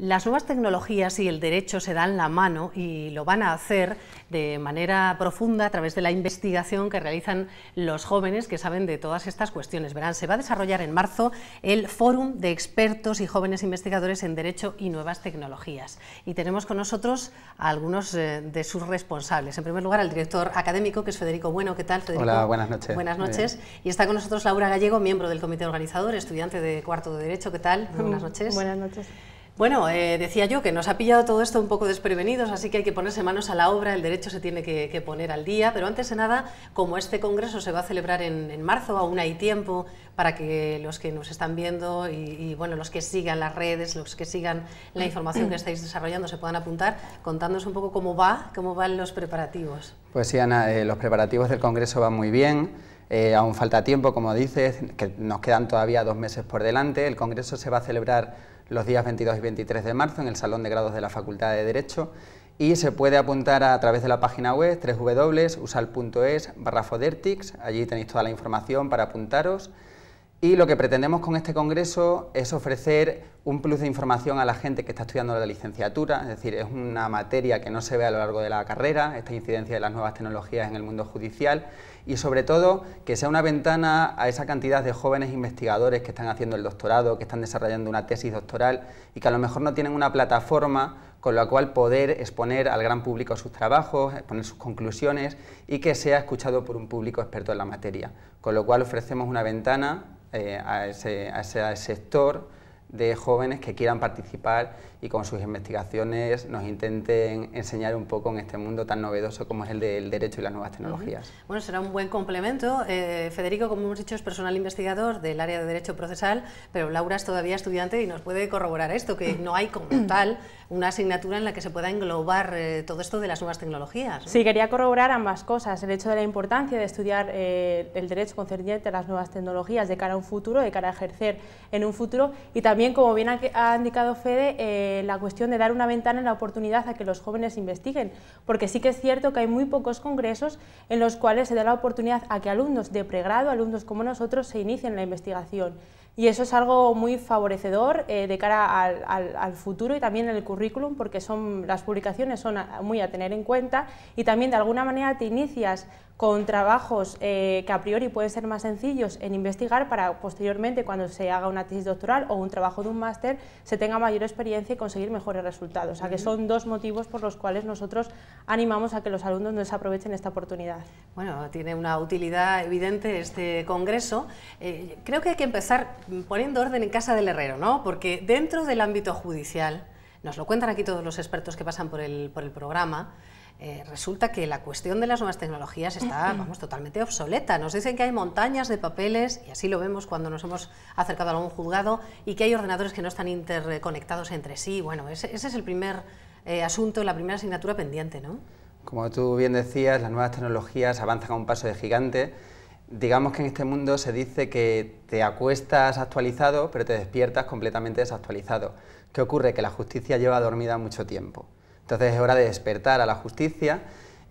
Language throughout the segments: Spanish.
Las nuevas tecnologías y el derecho se dan la mano y lo van a hacer de manera profunda a través de la investigación que realizan los jóvenes que saben de todas estas cuestiones. Verán, se va a desarrollar en marzo el Fórum de Expertos y Jóvenes Investigadores en Derecho y Nuevas Tecnologías. Y tenemos con nosotros a algunos eh, de sus responsables. En primer lugar, al director académico, que es Federico Bueno. ¿Qué tal, Hola, buenas noches. Buenas noches. Y está con nosotros Laura Gallego, miembro del comité organizador, estudiante de cuarto de Derecho. ¿Qué tal? Buenas mm, noches. Buenas noches. Bueno, eh, decía yo que nos ha pillado todo esto un poco desprevenidos, así que hay que ponerse manos a la obra, el derecho se tiene que, poner al día, pero antes de nada, como este congreso se va a celebrar en, marzo, aún hay tiempo para que los que nos están viendo y, bueno, los que sigan las redes, los que sigan la información que estáis desarrollando se puedan apuntar, contándonos un poco cómo va, cómo van los preparativos. Pues sí, Ana, eh, los preparativos del congreso van muy bien. Eh, aún falta tiempo, como dices, que nos quedan todavía dos meses por delante. El Congreso se va a celebrar los días 22 y 23 de marzo en el Salón de Grados de la Facultad de Derecho y se puede apuntar a través de la página web www.usal.es barra Allí tenéis toda la información para apuntaros. Y lo que pretendemos con este congreso es ofrecer un plus de información a la gente que está estudiando la licenciatura, es decir, es una materia que no se ve a lo largo de la carrera, esta incidencia de las nuevas tecnologías en el mundo judicial y sobre todo que sea una ventana a esa cantidad de jóvenes investigadores que están haciendo el doctorado, que están desarrollando una tesis doctoral y que a lo mejor no tienen una plataforma con lo cual poder exponer al gran público sus trabajos, exponer sus conclusiones y que sea escuchado por un público experto en la materia. Con lo cual ofrecemos una ventana eh, a ese sector de jóvenes que quieran participar y con sus investigaciones nos intenten enseñar un poco en este mundo tan novedoso como es el del derecho y las nuevas tecnologías. Bueno, será un buen complemento. Eh, Federico, como hemos dicho, es personal investigador del área de Derecho Procesal, pero Laura es todavía estudiante y nos puede corroborar esto, que no hay como tal una asignatura en la que se pueda englobar eh, todo esto de las nuevas tecnologías. Sí, quería corroborar ambas cosas, el hecho de la importancia de estudiar eh, el derecho concerniente a las nuevas tecnologías de cara a un futuro, de cara a ejercer en un futuro, y también, como bien ha, ha indicado Fede, eh, la cuestión de dar una ventana en la oportunidad a que los jóvenes investiguen, porque sí que es cierto que hay muy pocos congresos en los cuales se da la oportunidad a que alumnos de pregrado, alumnos como nosotros, se inicien en la investigación. Y eso es algo muy favorecedor eh, de cara al, futuro y también en el currículum, porque son, las publicaciones son muy a tener en cuenta y también de alguna manera te inicias con trabajos eh, que a priori pueden ser más sencillos en investigar para posteriormente cuando se haga una tesis doctoral o un trabajo de un máster se tenga mayor experiencia y conseguir mejores resultados. O sea que son dos motivos por los cuales nosotros animamos a que los alumnos nos aprovechen esta oportunidad. Bueno, tiene una utilidad evidente este congreso. Eh, creo que hay que empezar poniendo orden en casa del herrero, ¿no? Porque dentro del ámbito judicial, nos lo cuentan aquí todos los expertos que pasan por por el programa, eh, resulta que la cuestión de las nuevas tecnologías está, vamos, totalmente obsoleta. Nos dicen que hay montañas de papeles, y así lo vemos cuando nos hemos acercado a algún juzgado, y que hay ordenadores que no están interconectados entre sí. Bueno, ese, es el primer eh, asunto, la primera asignatura pendiente, ¿no? Como tú bien decías, las nuevas tecnologías avanzan a un paso de gigante. Digamos que en este mundo se dice que te acuestas actualizado, pero te despiertas completamente desactualizado. ¿Qué ocurre? Que la justicia lleva dormida mucho tiempo. Entonces es hora de despertar a la justicia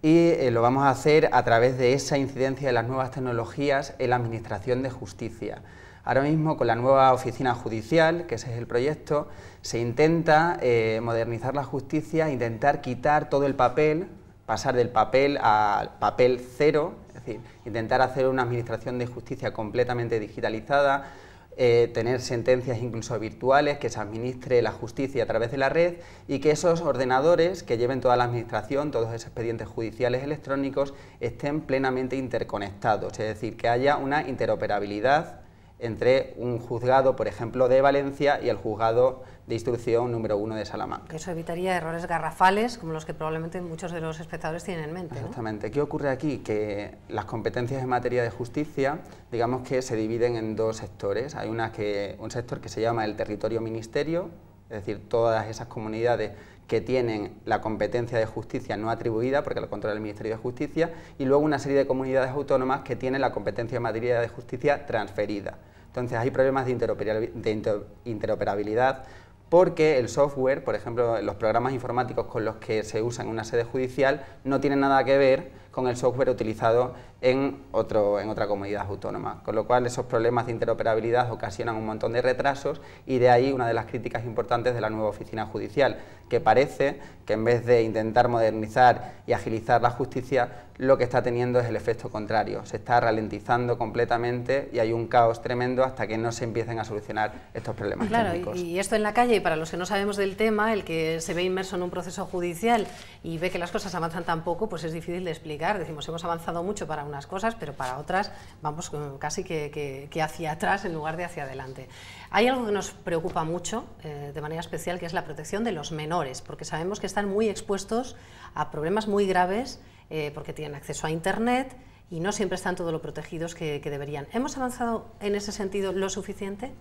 y eh, lo vamos a hacer a través de esa incidencia de las nuevas tecnologías en la Administración de Justicia. Ahora mismo con la nueva oficina judicial, que ese es el proyecto, se intenta eh, modernizar la justicia, intentar quitar todo el papel, pasar del papel al papel cero, es decir, intentar hacer una administración de justicia completamente digitalizada, eh, tener sentencias incluso virtuales, que se administre la justicia a través de la red y que esos ordenadores que lleven toda la administración, todos esos expedientes judiciales electrónicos, estén plenamente interconectados, es decir, que haya una interoperabilidad entre un juzgado, por ejemplo, de Valencia y el juzgado de instrucción número uno de Salamanca. Eso evitaría errores garrafales como los que probablemente muchos de los espectadores tienen en mente. Exactamente. ¿Qué ocurre aquí? Que las competencias en materia de justicia, digamos que se dividen en dos sectores. Hay una que, un sector que se llama el territorio ministerio, es decir, todas esas comunidades que tienen la competencia de justicia no atribuida, porque lo controla el Ministerio de Justicia, y luego una serie de comunidades autónomas que tienen la competencia en materia de justicia transferida. Entonces hay problemas de interoperabilidad porque el software, por ejemplo, los programas informáticos con los que se usa en una sede judicial no tienen nada que ver con el software utilizado en, otro, en otra comunidad autónoma. Con lo cual esos problemas de interoperabilidad ocasionan un montón de retrasos y de ahí una de las críticas importantes de la nueva oficina judicial, que parece que en vez de intentar modernizar y agilizar la justicia, lo que está teniendo es el efecto contrario. Se está ralentizando completamente y hay un caos tremendo hasta que no se empiecen a solucionar estos problemas. Claro, y esto en la calle, y para los que no sabemos del tema, el que se ve inmerso en un proceso judicial y ve que las cosas avanzan tan poco, pues es difícil de explicar. Decimos, hemos avanzado mucho para unas cosas, pero para otras vamos eh, casi que, hacia atrás en lugar de hacia adelante. Hay algo que nos preocupa mucho, eh, de manera especial, que es la protección de los menores, porque sabemos que están muy expuestos a problemas muy graves, eh, porque tienen acceso a Internet y no siempre están todo lo protegidos que, que deberían. ¿Hemos avanzado en ese sentido lo suficiente?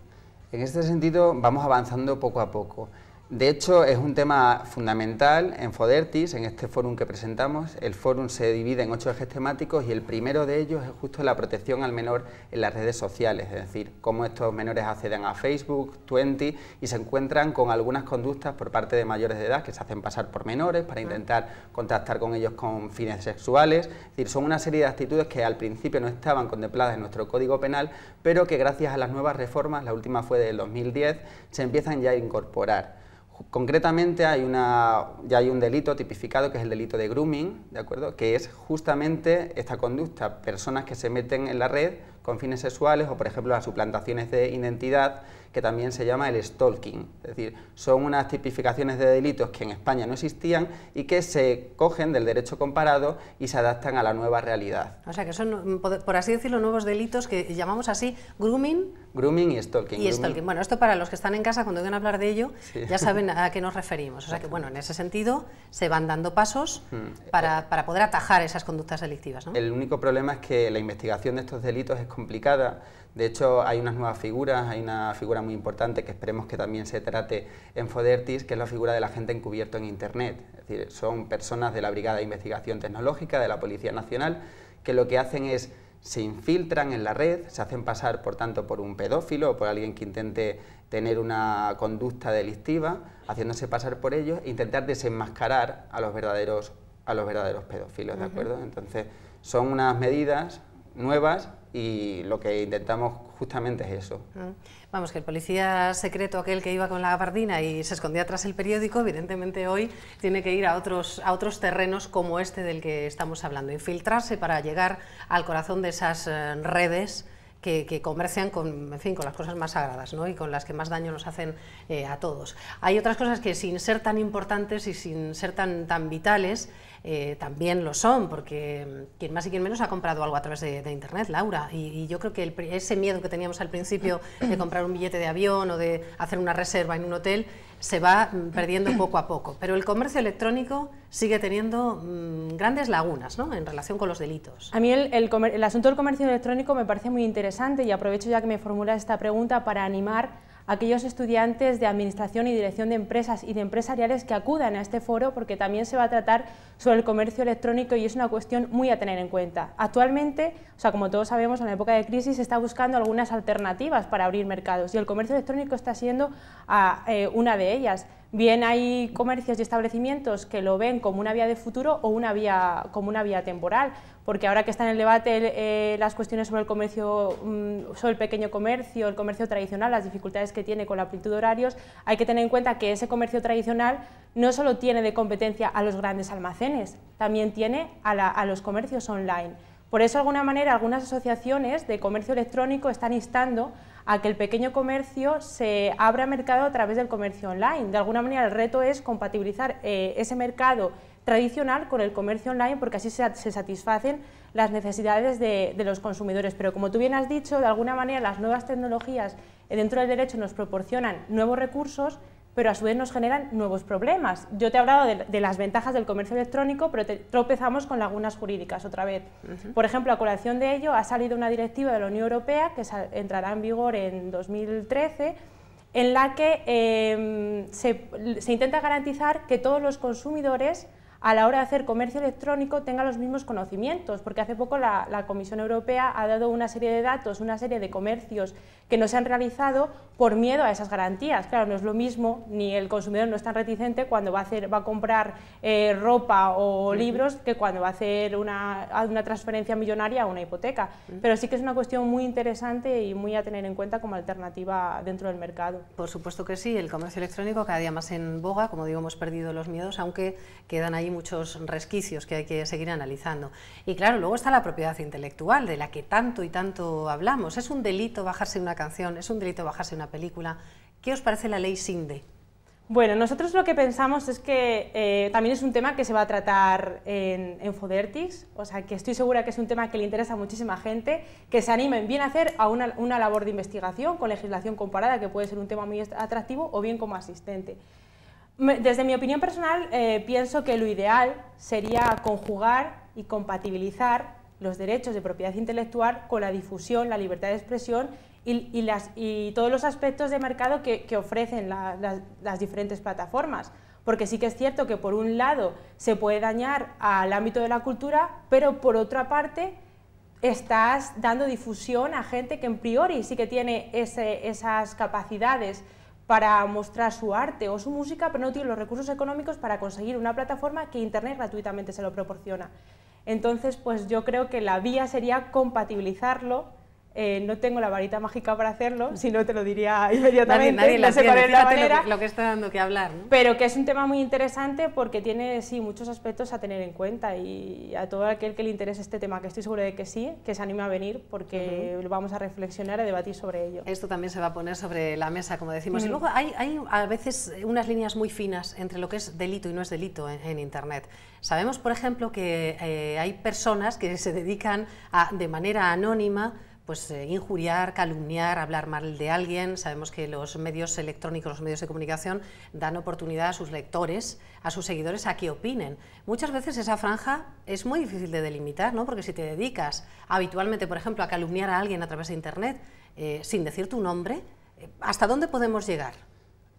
En este sentido, vamos avanzando poco a poco. De hecho, es un tema fundamental en Fodertis, en este fórum que presentamos. El fórum se divide en ocho ejes temáticos y el primero de ellos es justo la protección al menor en las redes sociales, es decir, cómo estos menores acceden a Facebook, Twenty y se encuentran con algunas conductas por parte de mayores de edad que se hacen pasar por menores para intentar contactar con ellos con fines sexuales. Es decir, son una serie de actitudes que al principio no estaban contempladas en nuestro Código Penal, pero que gracias a las nuevas reformas, la última fue del 2010, se empiezan ya a incorporar. Concretamente hay una, ya hay un delito tipificado que es el delito de grooming, ¿de acuerdo? que es justamente esta conducta, personas que se meten en la red con fines sexuales o por ejemplo las suplantaciones de identidad que también se llama el stalking. Es decir, son unas tipificaciones de delitos que en España no existían y que se cogen del derecho comparado y se adaptan a la nueva realidad. O sea, que son, mm, por así decirlo, nuevos delitos que llamamos así grooming. Grooming y stalking. Y stalking. Bueno, esto para los que están en casa, cuando a hablar de ello, ya saben a qué nos referimos. O sea que, bueno, en ese sentido se van dando pasos mm. para, poder atajar esas conductas delictivas. El único problema es que la investigación de estos delitos es complicada de hecho, hay unas nuevas figuras, hay una figura muy importante que esperemos que también se trate en Fodertis, que es la figura de la gente encubierto en Internet. Es decir, son personas de la Brigada de Investigación Tecnológica, de la Policía Nacional, que lo que hacen es se infiltran en la red, se hacen pasar por tanto por un pedófilo o por alguien que intente tener una conducta delictiva, haciéndose pasar por ellos e intentar desenmascarar a los verdaderos, a los verdaderos pedófilos, ¿de acuerdo? Entonces, son unas medidas nuevas y lo que intentamos justamente es eso. Ah. Vamos, que el policía secreto, aquel que iba con la gabardina y se escondía tras el periódico, evidentemente hoy tiene que ir a otros, a otros terrenos como este del que estamos hablando, infiltrarse para llegar al corazón de esas eh, redes que, comercian con, en fin, con las cosas más sagradas ¿no? y con las que más daño nos hacen eh, a todos. Hay otras cosas que sin ser tan importantes y sin ser tan, tan vitales eh, también lo son, porque quien más y quien menos ha comprado algo a través de, Internet, Laura. Y, yo creo que ese miedo que teníamos al principio de comprar un billete de avión o de hacer una reserva en un hotel se va mm, perdiendo poco a poco. Pero el comercio electrónico sigue teniendo mm, grandes lagunas ¿no? en relación con los delitos. A mí el, el asunto del comercio electrónico me parece muy interesante y aprovecho ya que me formula esta pregunta para animar aquellos estudiantes de Administración y Dirección de Empresas y de empresariales que acudan a este foro porque también se va a tratar sobre el comercio electrónico y es una cuestión muy a tener en cuenta. Actualmente, o sea, como todos sabemos, en la época de crisis se está buscando algunas alternativas para abrir mercados y el comercio electrónico está siendo ah, eh, una de ellas. Bien hay comercios y establecimientos que lo ven como una vía de futuro o una vía, como una vía temporal, porque ahora que está en el debate eh, las cuestiones sobre el comercio, mm, sobre el pequeño comercio, el comercio tradicional, las dificultades que tiene con la amplitud de horarios, hay que tener en cuenta que ese comercio tradicional no solo tiene de competencia a los grandes almacenes, también tiene a, a los comercios online. Por eso, de alguna manera, algunas asociaciones de comercio electrónico están instando a que el pequeño comercio se abra mercado a través del comercio online. De alguna manera el reto es compatibilizar eh, ese mercado tradicional con el comercio online porque así se, satisfacen las necesidades de, los consumidores. Pero como tú bien has dicho, de alguna manera las nuevas tecnologías eh, dentro del derecho nos proporcionan nuevos recursos pero a su vez nos generan nuevos problemas. Yo te he hablado de, las ventajas del comercio electrónico, pero tropezamos con lagunas jurídicas otra vez. Por ejemplo, a colación de ello ha salido una directiva de la Unión Europea que entrará en vigor en 2013 en la que em, se intenta garantizar que todos los consumidores a la hora de hacer comercio electrónico tenga los mismos conocimientos, porque hace poco la, Comisión Europea ha dado una serie de datos, una serie de comercios que no se han realizado por miedo a esas garantías. Claro, no es lo mismo, ni el consumidor no es tan reticente cuando va a, comprar eh, ropa o libros que cuando va a hacer una, transferencia millonaria o una hipoteca. Pero sí que es una cuestión muy interesante y muy a tener en cuenta como alternativa dentro del mercado. Por supuesto que sí, el comercio electrónico cada día más en boga, como digo, hemos perdido los miedos, aunque quedan ahí muchos resquicios que hay que seguir analizando. Y claro, luego está la propiedad intelectual, de la que tanto y tanto hablamos. Es un delito bajarse una canción, es un delito bajarse una película. ¿Qué os parece la ley SINDE? Bueno, nosotros lo que pensamos es que eh, también es un tema que se va a tratar en, en o sea, que estoy segura que es un tema que le interesa a muchísima gente, que se animen bien a hacer a una, una labor de investigación con legislación comparada, que puede ser un tema muy atractivo, o bien como asistente. Desde mi opinión personal, eh, pienso que lo ideal sería conjugar y compatibilizar los derechos de propiedad intelectual con la difusión, la libertad de expresión y, todos los aspectos de mercado que, ofrecen las, diferentes plataformas. Porque sí que es cierto que por un lado se puede dañar al ámbito de la cultura, pero por otra parte estás dando difusión a gente que en priori sí que tiene esas capacidades para mostrar su arte o su música, pero no tiene los recursos económicos para conseguir una plataforma que Internet gratuitamente se lo proporciona. Entonces, pues yo creo que la vía sería compatibilizarlo eh, no tengo la varita mágica para hacerlo, mm. si no te lo diría inmediatamente. no sé lo, que, está dando que hablar. Pero que es un tema muy interesante porque tiene sí, muchos aspectos a tener en cuenta y a todo aquel que le interese este tema, que estoy segura de que sí, que se anima a venir porque vamos a reflexionar y debatir sobre ello. Esto también se va a poner sobre la mesa, como decimos. Y mm. luego hay, a veces unas líneas muy finas entre lo que es delito y no es delito en, Internet. Sabemos, por ejemplo, que eh, hay personas que se dedican a, de manera anónima pues, eh, injuriar, calumniar, hablar mal de alguien. Sabemos que los medios electrónicos, los medios de comunicación, dan oportunidad a sus lectores, a sus seguidores, a que opinen. Muchas veces esa franja es muy difícil de delimitar, ¿no? porque si te dedicas habitualmente, por ejemplo, a calumniar a alguien a través de Internet eh, sin decir tu nombre, eh, ¿hasta dónde podemos llegar?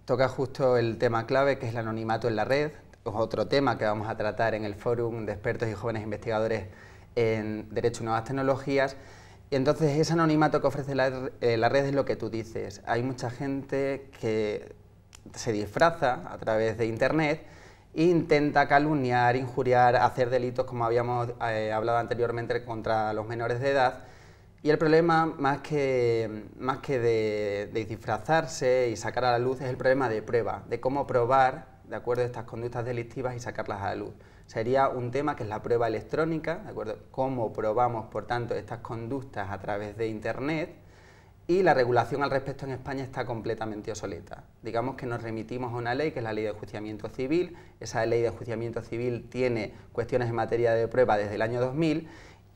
Toca justo el tema clave, que es el anonimato en la red, otro tema que vamos a tratar en el Fórum de Expertos y Jóvenes Investigadores en Derecho y Nuevas Tecnologías, entonces ese anonimato que ofrece eh, la, red es lo que tú dices. Hay mucha gente que se disfraza a través de Internet e intenta calumniar, injuriar, hacer delitos, como habíamos eh, hablado anteriormente, contra los menores de edad. Y el problema, más que, de, de, disfrazarse y sacar a la luz, es el problema de prueba, de cómo probar, de acuerdo a estas conductas delictivas y sacarlas a la luz sería un tema que es la prueba electrónica, ¿de acuerdo? Cómo probamos, por tanto, estas conductas a través de Internet y la regulación al respecto en España está completamente obsoleta. Digamos que nos remitimos a una ley que es la Ley de Juiciamiento Civil, esa Ley de Juiciamiento Civil tiene cuestiones en materia de prueba desde el año 2000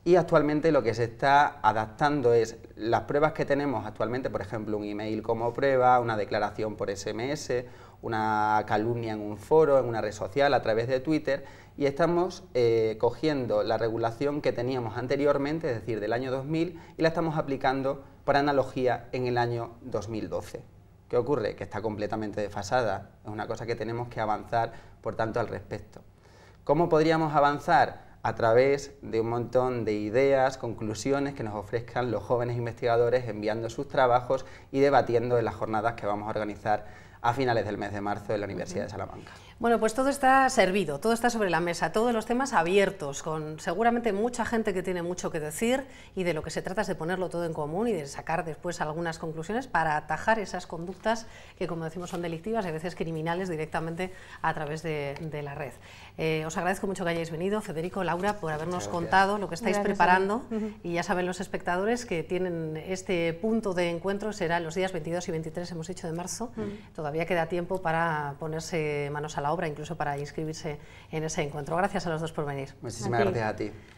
y actualmente lo que se está adaptando es las pruebas que tenemos actualmente, por ejemplo, un email como prueba, una declaración por SMS una calumnia en un foro, en una red social, a través de Twitter, y estamos eh, cogiendo la regulación que teníamos anteriormente, es decir, del año 2000, y la estamos aplicando por analogía en el año 2012. ¿Qué ocurre? Que está completamente desfasada, es una cosa que tenemos que avanzar, por tanto, al respecto. ¿Cómo podríamos avanzar? a través de un montón de ideas, conclusiones que nos ofrezcan los jóvenes investigadores enviando sus trabajos y debatiendo en las jornadas que vamos a organizar a finales del mes de marzo en la Universidad de Salamanca. Bueno, pues todo está servido, todo está sobre la mesa, todos los temas abiertos, con seguramente mucha gente que tiene mucho que decir y de lo que se trata es de ponerlo todo en común y de sacar después algunas conclusiones para atajar esas conductas que, como decimos, son delictivas y a veces criminales directamente a través de, la red. Eh, os agradezco mucho que hayáis venido, Federico, Laura, por habernos contado lo que estáis preparando y ya saben los espectadores que tienen este punto de encuentro, será los días 22 y 23, hemos dicho, de marzo. Todavía queda tiempo para ponerse manos a la obra, incluso para inscribirse en ese encuentro. Gracias a los dos por venir. Muchísimas gracias a ti.